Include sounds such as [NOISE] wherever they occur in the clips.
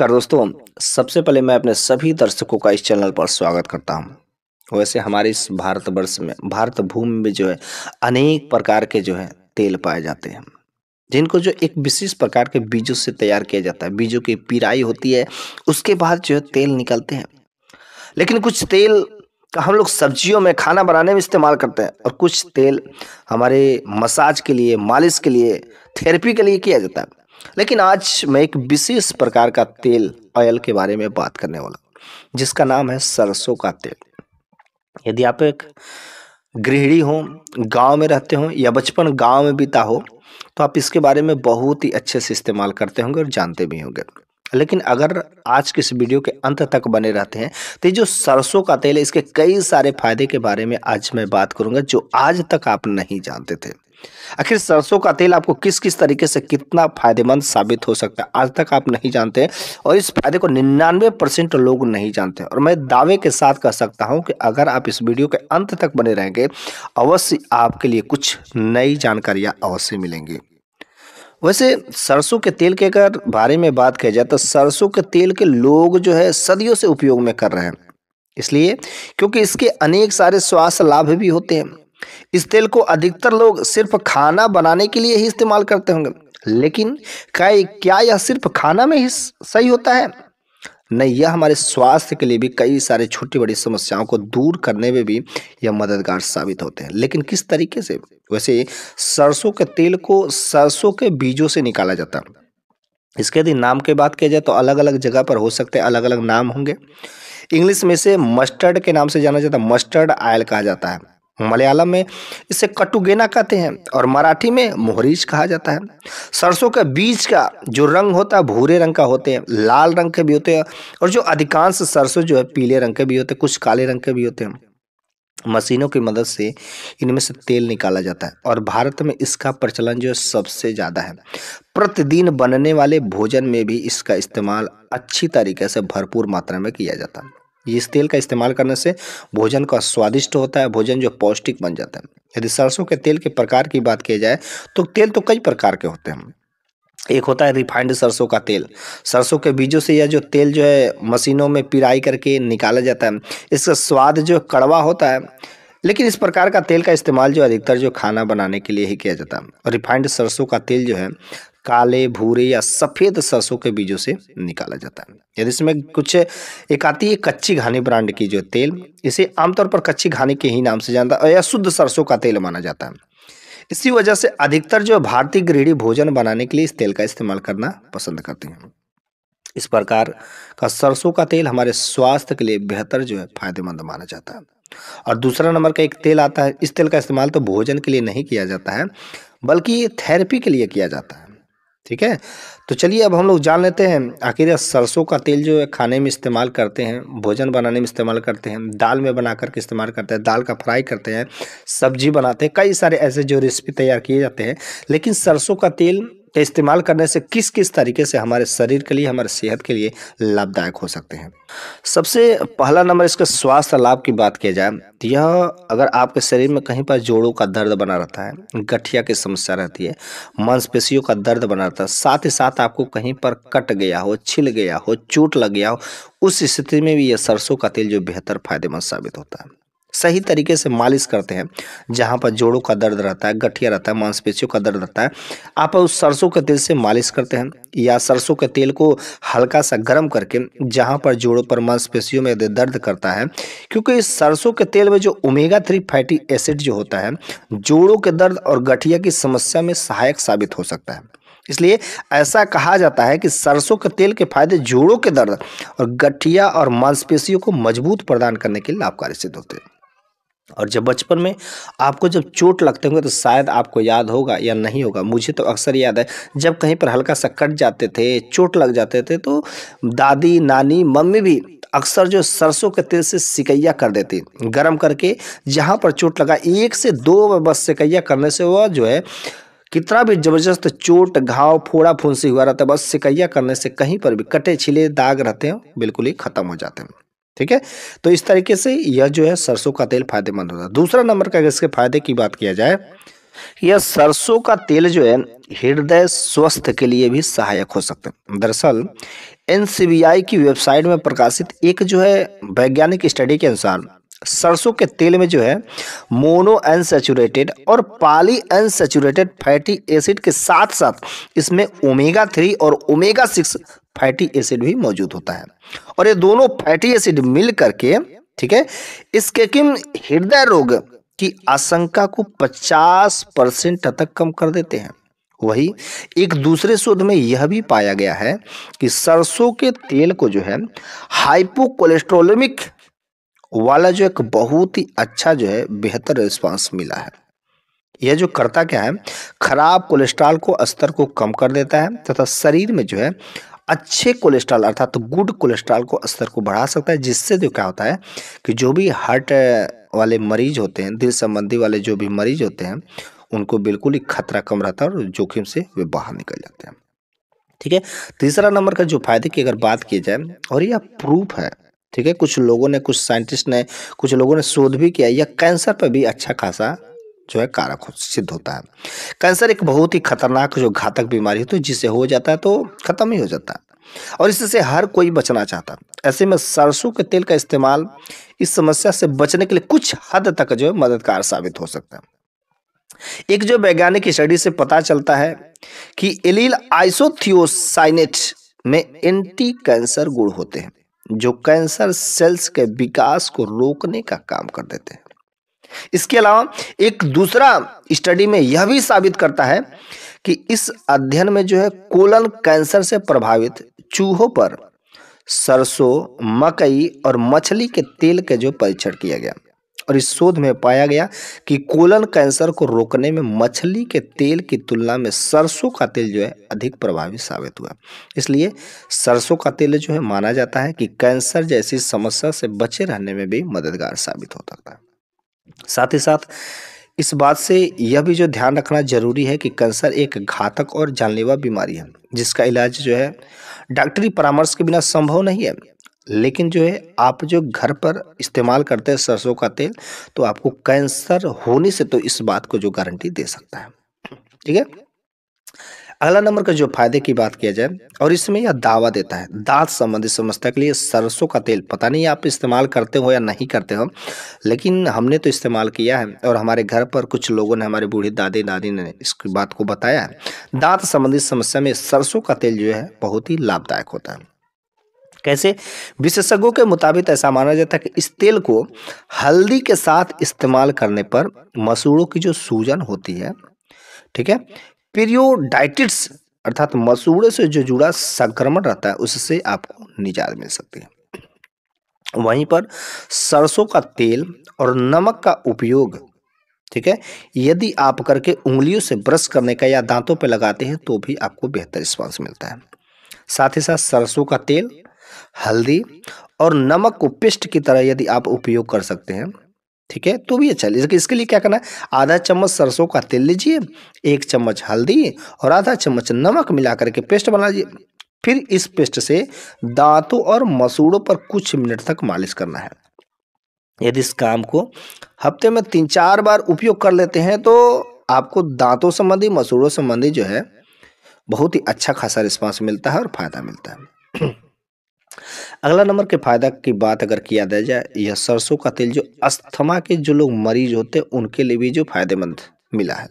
नमस्कार दोस्तों सबसे पहले मैं अपने सभी दर्शकों का इस चैनल पर स्वागत करता हूं वैसे हमारे इस भारतवर्ष में भारत भूमि में जो है अनेक प्रकार के जो है तेल पाए जाते हैं जिनको जो एक विशेष प्रकार के बीजों से तैयार किया जाता है बीजों की पिराई होती है उसके बाद जो है तेल निकलते हैं लेकिन कुछ तेल का हम लोग सब्जियों में खाना बनाने में इस्तेमाल करते हैं और कुछ तेल हमारे मसाज के लिए मालिश के लिए थेरेपी के लिए किया जाता है लेकिन आज मैं एक विशेष प्रकार का तेल ऑयल के बारे में बात करने वाला जिसका नाम है सरसों का तेल यदि आप एक गृहिणी हो गांव में रहते हो या बचपन गांव में बीता हो तो आप इसके बारे में बहुत ही अच्छे से इस्तेमाल करते होंगे और जानते भी होंगे लेकिन अगर आज के इस वीडियो के अंत तक बने रहते हैं तो ये जो सरसों का तेल है इसके कई सारे फायदे के बारे में आज मैं बात करूंगा जो आज तक आप नहीं जानते थे आखिर सरसों का तेल आपको किस किस तरीके से कितना फायदेमंद साबित हो सकता है आज तक आप नहीं जानते और इस फायदे को निन्यानवे परसेंट लोग नहीं जानते और मैं दावे के साथ कह सकता हूं कि अगर आप इस वीडियो के अंत तक बने रहेंगे अवश्य आपके लिए कुछ नई जानकारियाँ अवश्य मिलेंगी वैसे सरसों के तेल के अगर बारे में बात किया जाए तो सरसों के तेल के लोग जो है सदियों से उपयोग में कर रहे हैं इसलिए क्योंकि इसके अनेक सारे स्वास्थ्य लाभ भी होते हैं इस तेल को अधिकतर लोग सिर्फ खाना बनाने के लिए ही इस्तेमाल करते होंगे लेकिन क्या क्या यह सिर्फ खाना में ही सही होता है नहीं यह हमारे स्वास्थ्य के लिए भी कई सारे छोटी बड़ी समस्याओं को दूर करने में भी यह मददगार साबित होते हैं लेकिन किस तरीके से वैसे सरसों के तेल को सरसों के बीजों से निकाला जाता है इसके यदि नाम की बात किया जाए तो अलग अलग जगह पर हो सकते हैं अलग अलग नाम होंगे इंग्लिश में से मस्टर्ड के नाम से जाना जाता है मस्टर्ड आयल कहा जाता है मलयालम में इसे कटुगेना कहते हैं और मराठी में मोहरीज कहा जाता है सरसों के बीज का जो रंग होता है भूरे रंग का होते हैं लाल रंग के भी होते हैं और जो अधिकांश सरसों जो है पीले रंग के भी होते हैं कुछ काले रंग के भी होते हैं मशीनों की मदद से इनमें से तेल निकाला जाता है और भारत में इसका प्रचलन जो है सबसे ज़्यादा है प्रतिदिन बनने वाले भोजन में भी इसका इस्तेमाल अच्छी तरीके से भरपूर मात्रा में किया जाता है इस तेल का इस्तेमाल करने से भोजन का स्वादिष्ट होता है भोजन जो पौष्टिक बन जाता है यदि सरसों के तेल के प्रकार की बात की जाए तो तेल तो कई प्रकार के होते हैं एक होता है रिफाइंड सरसों का तेल सरसों के बीजों से यह जो तेल जो है मशीनों में पिराई करके निकाला जाता है इसका स्वाद जो कड़वा होता है लेकिन इस प्रकार का तेल का इस्तेमाल जो अधिकतर जो खाना बनाने के लिए ही किया जाता है रिफाइंड सरसों का तेल जो है काले भूरे या सफ़ेद सरसों के बीजों से निकाला जाता है यदि इसमें कुछ एक आती है कच्ची घानी ब्रांड की जो तेल इसे आमतौर पर कच्ची घानी के ही नाम से जानता है या शुद्ध सरसों का तेल माना जाता है इसी वजह से अधिकतर जो भारतीय गृहिणी भोजन बनाने के लिए इस तेल का इस्तेमाल करना पसंद करते हैं इस प्रकार का सरसों का तेल हमारे स्वास्थ्य के लिए बेहतर जो है फायदेमंद माना जाता है और दूसरा नंबर का एक तेल आता है इस तेल का इस्तेमाल तो भोजन के लिए नहीं किया जाता है बल्कि थेरेपी के लिए किया जाता है ठीक है तो चलिए अब हम लोग जान लेते हैं आखिर सरसों का तेल जो है खाने में इस्तेमाल करते हैं भोजन बनाने में इस्तेमाल करते हैं दाल में बना करके इस्तेमाल करते हैं दाल का फ्राई करते हैं सब्जी बनाते हैं कई सारे ऐसे जो रेसिपी तैयार किए जाते हैं लेकिन सरसों का तेल के इस्तेमाल करने से किस किस तरीके से हमारे शरीर के लिए हमारे सेहत के लिए लाभदायक हो सकते हैं सबसे पहला नंबर इसके स्वास्थ्य लाभ की बात किया जाए तो यह अगर आपके शरीर में कहीं पर जोड़ों का दर्द बना रहता है गठिया की समस्या रहती है मांसपेशियों का दर्द बना रहता है साथ ही साथ आपको कहीं पर कट गया हो छिल गया हो चोट लग गया हो उस स्थिति में भी यह सरसों का तेल जो बेहतर फायदेमंद साबित होता है सही तरीके से मालिश करते हैं जहाँ पर जोड़ों का दर्द रहता है गठिया रहता है मांसपेशियों का दर्द रहता है आप उस सरसों के तेल से मालिश करते हैं या सरसों के तेल को हल्का सा गर्म करके जहाँ पर जोड़ों पर मांसपेशियों में दर्द करता है क्योंकि इस सरसों के तेल में जो ओमेगा थ्री फैटी एसिड जो होता है जोड़ों के दर्द और गठिया की समस्या में सहायक साबित हो सकता है इसलिए ऐसा कहा जाता है कि सरसों के तेल के फायदे जोड़ों के दर्द और गठिया और मांसपेशियों को मजबूत प्रदान करने के लिए लाभकारी सिद्ध होते हैं और जब बचपन में आपको जब चोट लगते होंगे तो शायद आपको याद होगा या नहीं होगा मुझे तो अक्सर याद है जब कहीं पर हल्का सा कट जाते थे चोट लग जाते थे तो दादी नानी मम्मी भी अक्सर जो सरसों के तेल से सिकैया कर देती गर्म करके जहाँ पर चोट लगा एक से दो बस सिकैया करने से वह जो है कितना भी ज़बरदस्त चोट घाव फोड़ा फुंसी हुआ रहता है बस सिकैया करने से कहीं पर भी कटे छिले दाग रहते हैं बिल्कुल ही ख़त्म हो जाते हैं ठीक है तो इस तरीके से यह जो है सरसों का तेल फायदेमंद होता है दूसरा नंबर का अगर इसके फायदे की बात किया जाए यह सरसों का तेल जो है हृदय स्वस्थ के लिए भी सहायक हो सकते हैं दरअसल एन की वेबसाइट में प्रकाशित एक जो है वैज्ञानिक स्टडी के अनुसार सरसों के तेल में जो है मोनो अनसेचुरेटेड और पाली अनसेचुरेटेड फैटी एसिड के साथ साथ इसमें ओमेगा थ्री और ओमेगा सिक्स फैटी एसिड भी मौजूद होता है और ये दोनों फैटी एसिड मिल करके ठीक है इसके किम हृदय रोग की आशंका को 50 परसेंट तक कम कर देते हैं वही एक दूसरे शोध में यह भी पाया गया है कि सरसों के तेल को जो है हाइपोकोलेस्ट्रोलमिक वाला जो एक बहुत ही अच्छा जो है बेहतर रिस्पांस मिला है यह जो करता क्या है खराब कोलेस्ट्रॉल को स्तर को कम कर देता है तथा शरीर में जो है अच्छे कोलेस्ट्रॉल अर्थात तो गुड कोलेस्ट्रॉल को स्तर को बढ़ा सकता है जिससे जो क्या होता है कि जो भी हार्ट वाले मरीज होते हैं दिल संबंधी वाले जो भी मरीज होते हैं उनको बिल्कुल ही खतरा कम रहता है और जोखिम से वे बाहर निकल जाते हैं ठीक है तीसरा नंबर का जो फायदे की अगर बात की जाए और यह प्रूफ है ठीक है कुछ लोगों ने कुछ साइंटिस्ट ने कुछ लोगों ने शोध भी किया या कैंसर पर भी अच्छा खासा जो है कारक सिद्ध होता है कैंसर एक बहुत ही खतरनाक जो घातक बीमारी होती है तो जिससे जिसे हो जाता है तो ख़त्म ही हो जाता है और इससे हर कोई बचना चाहता है ऐसे में सरसों के तेल का इस्तेमाल इस समस्या से बचने के लिए कुछ हद तक जो है मददगार साबित हो सकता है एक जो वैज्ञानिक स्टडी से पता चलता है कि एलिल आइसोथियोसाइनेट में एंटी कैंसर गुण होते हैं जो कैंसर सेल्स के विकास को रोकने का काम कर देते हैं इसके अलावा एक दूसरा स्टडी में यह भी साबित करता है कि इस अध्ययन में जो है कोलन कैंसर से प्रभावित चूहों पर सरसों मकई और मछली के तेल के जो परीक्षण किया गया और इस शोध में पाया गया कि कोलन कैंसर को रोकने में मछली के तेल की तुलना में सरसों का तेल जो है अधिक प्रभावी साबित हुआ इसलिए सरसों का तेल जो है माना जाता है कि कैंसर जैसी समस्या से बचे रहने में भी मददगार साबित हो सकता है साथ ही साथ इस बात से यह भी जो ध्यान रखना जरूरी है कि कैंसर एक घातक और जानलेवा बीमारी है जिसका इलाज जो है डॉक्टरी परामर्श के बिना संभव नहीं है लेकिन जो है आप जो घर पर इस्तेमाल करते हैं सरसों का तेल तो आपको कैंसर होने से तो इस बात को जो गारंटी दे सकता है ठीक है अगला नंबर का जो फायदे की बात किया जाए और इसमें यह दावा देता है दांत संबंधी समस्या के लिए सरसों का तेल पता नहीं आप इस्तेमाल करते हो या नहीं करते हो लेकिन हमने तो इस्तेमाल किया है और हमारे घर पर कुछ लोगों ने हमारे बूढ़ी दादी दादी ने इस बात को बताया है दांत संबंधी समस्या में सरसों का तेल जो है बहुत ही लाभदायक होता है कैसे विशेषज्ञों के मुताबिक ऐसा माना जाता है कि इस तेल को हल्दी के साथ इस्तेमाल करने पर मसूड़ों की जो सूजन होती है ठीक है पीरियोडाइटिस अर्थात मसूड़े से जो जुड़ा संक्रमण रहता है उससे आपको निजात मिल सकती है वहीं पर सरसों का तेल और नमक का उपयोग ठीक है यदि आप करके उंगलियों से ब्रश करने का या दांतों पर लगाते हैं तो भी आपको बेहतर रिस्पांस मिलता है साथ ही साथ सरसों का तेल हल्दी और नमक को पेस्ट की तरह यदि आप उपयोग कर सकते हैं ठीक है तो भी अच्छा लीजिए इसके लिए क्या करना है आधा चम्मच सरसों का तेल लीजिए एक चम्मच हल्दी और आधा चम्मच नमक मिला करके पेस्ट बना लीजिए फिर इस पेस्ट से दांतों और मसूड़ों पर कुछ मिनट तक मालिश करना है यदि इस काम को हफ्ते में तीन चार बार उपयोग कर लेते हैं तो आपको दांतों संबंधी मसूड़ों संबंधी जो है बहुत ही अच्छा खासा रिस्पांस मिलता है और फ़ायदा मिलता है अगला नंबर के फ़ायदा की बात अगर किया जाए यह सरसों का तेल जो अस्थमा के जो लोग मरीज होते हैं उनके लिए भी जो फायदेमंद मिला है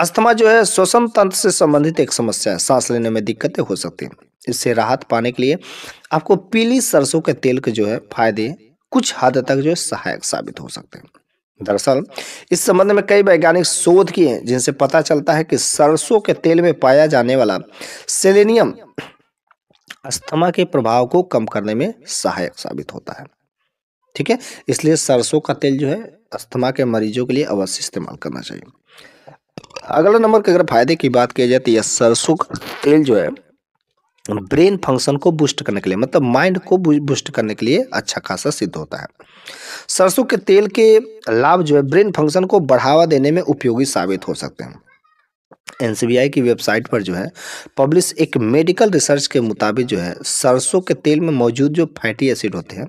अस्थमा जो है श्वसन तंत्र से संबंधित एक समस्या है सांस लेने में दिक्कतें हो सकती हैं इससे राहत पाने के लिए आपको पीली सरसों के तेल के जो है फायदे कुछ हद तक जो है सहायक साबित हो सकते हैं दरअसल इस संबंध में कई वैज्ञानिक शोध किए हैं जिनसे पता चलता है कि सरसों के तेल में पाया जाने वाला सेलेनियम अस्थमा के प्रभाव को कम करने में सहायक साबित होता है ठीक है इसलिए सरसों का तेल जो है अस्थमा के मरीजों के लिए अवश्य इस्तेमाल करना चाहिए अगला नंबर के अगर फायदे की बात की जाए तो यह सरसों का तेल जो है ब्रेन फंक्शन को बूस्ट करने के लिए मतलब माइंड को बूस्ट करने के लिए अच्छा खासा सिद्ध होता है सरसों के तेल के लाभ जो है ब्रेन फंक्शन को बढ़ावा देने में उपयोगी साबित हो सकते हैं एनसीबीआई की वेबसाइट पर जो है पब्लिश एक मेडिकल रिसर्च के मुताबिक जो है सरसों के तेल में मौजूद जो फैटी एसिड होते हैं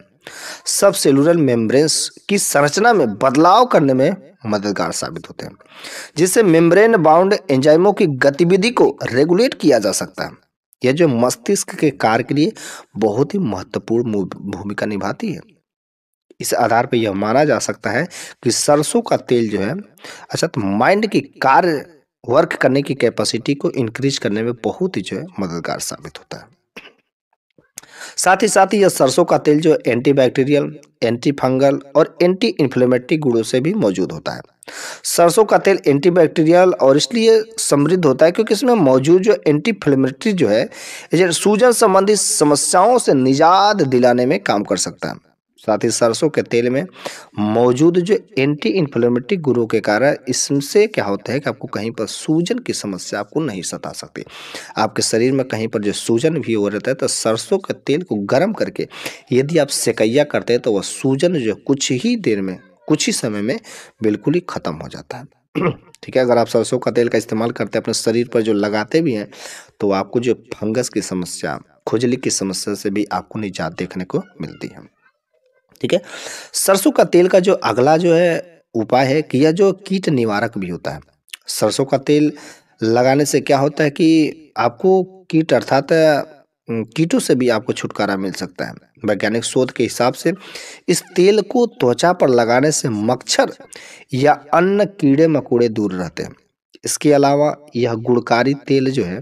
सब सेलुलर मेम्ब्रेन्स की संरचना में बदलाव करने में मददगार साबित होते हैं जिससे मेम्ब्रेन बाउंड एंजाइमों की गतिविधि को रेगुलेट किया जा सकता है यह जो मस्तिष्क के कार्य के लिए बहुत ही महत्वपूर्ण भूमिका निभाती है इस आधार पर यह माना जा सकता है कि सरसों का तेल जो है अच्छा माइंड की कार्य वर्क करने की कैपेसिटी को इंक्रीज करने में बहुत ही जो है मददगार साबित होता है साथ ही साथ यह सरसों का तेल जो एंटीबैक्टीरियल एंटी फंगल और एंटी इन्फ्लेमेटरी गुणों से भी मौजूद होता है सरसों का तेल एंटीबैक्टीरियल और इसलिए समृद्ध होता है क्योंकि इसमें मौजूद जो एंटी जो है सूजन संबंधी समस्याओं से निजात दिलाने में काम कर सकता है साथ ही सरसों के तेल में मौजूद जो एंटी इन्फ्लेमेटरी गुरु के कारण इससे क्या होता है कि आपको कहीं पर सूजन की समस्या आपको नहीं सता सकती आपके शरीर में कहीं पर जो सूजन भी हो रहता है तो सरसों के तेल को गर्म करके यदि आप सेकैया करते हैं तो वह सूजन जो कुछ ही देर में कुछ ही समय में बिल्कुल ही ख़त्म हो जाता है [CLEARS THROAT] ठीक है अगर आप सरसों का तेल का इस्तेमाल करते हैं अपने शरीर पर जो लगाते भी हैं तो आपको जो फंगस की समस्या खुजली की समस्या से भी आपको निजात देखने को मिलती है ठीक है सरसों का तेल का जो अगला जो है उपाय है कि यह जो कीट निवारक भी होता है सरसों का तेल लगाने से क्या होता है कि आपको कीट अर्थात कीटों से भी आपको छुटकारा मिल सकता है वैज्ञानिक शोध के हिसाब से इस तेल को त्वचा पर लगाने से मच्छर या अन्य कीड़े मकोड़े दूर रहते हैं इसके अलावा यह गुड़कारी तेल जो है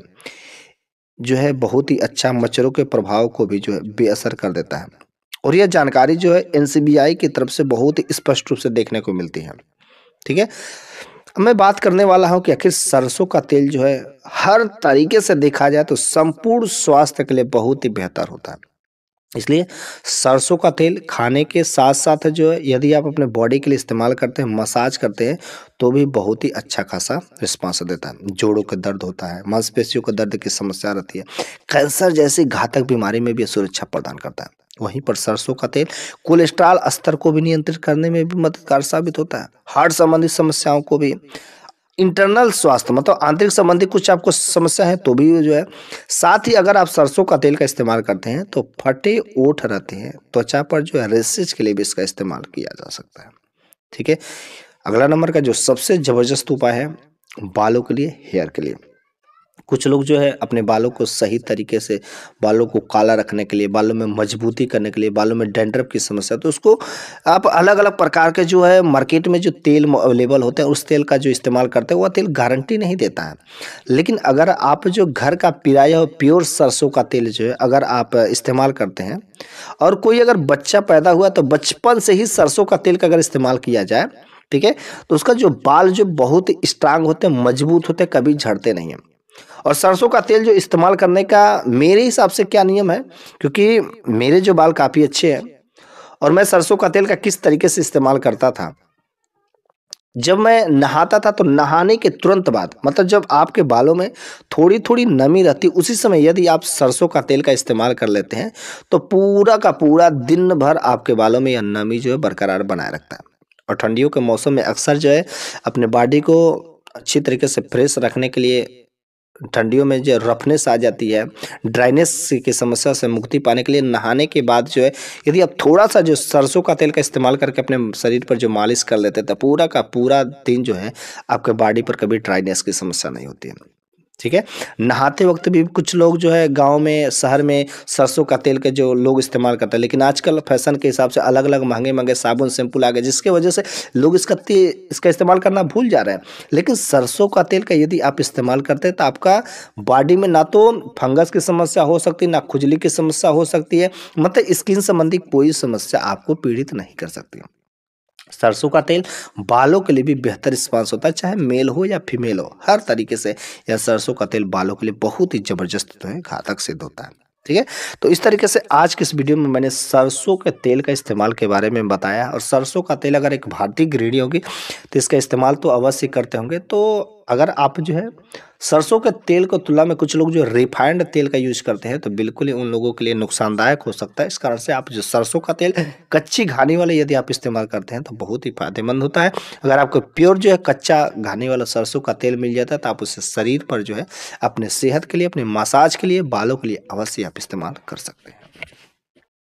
जो है बहुत ही अच्छा मच्छरों के प्रभाव को भी जो है बेअसर कर देता है और यह जानकारी जो है एन की तरफ से बहुत स्पष्ट रूप से देखने को मिलती है ठीक है अब मैं बात करने वाला हूं कि आखिर सरसों का तेल जो है हर तरीके से देखा जाए तो संपूर्ण स्वास्थ्य के लिए बहुत ही बेहतर होता है इसलिए सरसों का तेल खाने के साथ साथ जो है यदि आप अपने बॉडी के लिए इस्तेमाल करते हैं मसाज करते हैं तो भी बहुत ही अच्छा खासा रिस्पांस देता है जोड़ों का दर्द होता है मांसपेशियों का दर्द की समस्या रहती है कैंसर जैसी घातक बीमारी में भी सुरक्षा प्रदान करता है वहीं पर सरसों का तेल कोलेस्ट्रॉल स्तर को भी नियंत्रित करने में भी मददगार साबित होता है हार्ट संबंधी समस्याओं को भी इंटरनल स्वास्थ्य मतलब आंतरिक संबंधी कुछ आपको समस्या है तो भी जो है साथ ही अगर आप सरसों का तेल का इस्तेमाल करते हैं तो फटे ओठ रहते हैं त्वचा पर जो है रेसेज के लिए भी इसका इस्तेमाल किया जा सकता है ठीक है अगला नंबर का जो सबसे ज़बरदस्त उपाय है बालों के लिए हेयर के लिए कुछ लोग जो है अपने बालों को सही तरीके से बालों को काला रखने के लिए बालों में मजबूती करने के लिए बालों में डेंड्रप की समस्या तो उसको आप अलग अलग प्रकार के जो है मार्केट में जो तेल अवेलेबल होते हैं उस तेल का जो इस्तेमाल करते हैं वह तेल गारंटी नहीं देता है लेकिन अगर आप जो घर का पिराया और प्योर सरसों का तेल जो है अगर आप इस्तेमाल करते हैं और कोई अगर बच्चा पैदा हुआ तो बचपन से ही सरसों का तेल का अगर इस्तेमाल किया जाए ठीक है तो उसका जो बाल जो बहुत स्ट्रांग होते हैं मजबूत होते हैं कभी झड़ते नहीं हैं और सरसों का तेल जो इस्तेमाल करने का मेरे हिसाब से क्या नियम है क्योंकि मेरे जो बाल काफ़ी अच्छे हैं और मैं सरसों का तेल का किस तरीके से इस्तेमाल करता था जब मैं नहाता था तो नहाने के तुरंत बाद मतलब जब आपके बालों में थोड़ी थोड़ी नमी रहती उसी समय यदि आप सरसों का तेल का इस्तेमाल कर लेते हैं तो पूरा का पूरा दिन भर आपके बालों में यह नमी जो है बरकरार बनाए रखता है और ठंडियों के मौसम में अक्सर जो है अपने बॉडी को अच्छी तरीके से फ्रेश रखने के लिए ठंडियों में जो रफनेस आ जाती है ड्राइनेस की समस्या से मुक्ति पाने के लिए नहाने के बाद जो है यदि आप थोड़ा सा जो सरसों का तेल का इस्तेमाल करके अपने शरीर पर जो मालिश कर लेते हैं तो पूरा का पूरा दिन जो है आपके बॉडी पर कभी ड्राइनेस की समस्या नहीं होती है ठीक है नहाते वक्त भी कुछ लोग जो है गांव में शहर में सरसों का तेल के जो लोग इस्तेमाल करते हैं लेकिन आजकल फैशन के हिसाब से अलग अलग महंगे महंगे साबुन सेम्पू आ गए जिसके वजह से लोग इसका इसका इस्तेमाल करना भूल जा रहे हैं लेकिन सरसों का तेल का यदि आप इस्तेमाल करते हैं तो आपका बॉडी में ना तो फंगस की समस्या हो सकती ना खुजली की समस्या हो सकती है मतलब स्किन संबंधी कोई समस्या आपको पीड़ित नहीं कर सकती सरसों का तेल बालों के लिए भी बेहतर रिस्पांस होता है चाहे मेल हो या फीमेल हो हर तरीके से यह सरसों का तेल बालों के लिए बहुत ही ज़बरदस्त तो है घातक सिद्ध होता है ठीक है तो इस तरीके से आज के इस वीडियो में मैंने सरसों के तेल का इस्तेमाल के बारे में बताया और सरसों का तेल अगर एक भारतीय गृहिणी होगी तो इसका इस्तेमाल तो अवश्य करते होंगे तो अगर आप जो है सरसों के तेल को तुलना में कुछ लोग जो रिफाइंड तेल का यूज़ करते हैं तो बिल्कुल ही उन लोगों के लिए नुकसानदायक हो सकता है इस कारण से आप जो सरसों का तेल [LAUGHS] कच्ची घानी वाला यदि आप इस्तेमाल करते हैं तो बहुत ही फायदेमंद होता है अगर आपको प्योर जो है कच्चा घानी वाला सरसों का तेल मिल जाता है तो आप उसे शरीर पर जो है अपने सेहत के लिए अपने मसाज के लिए बालों के लिए अवश्य आप इस्तेमाल कर सकते हैं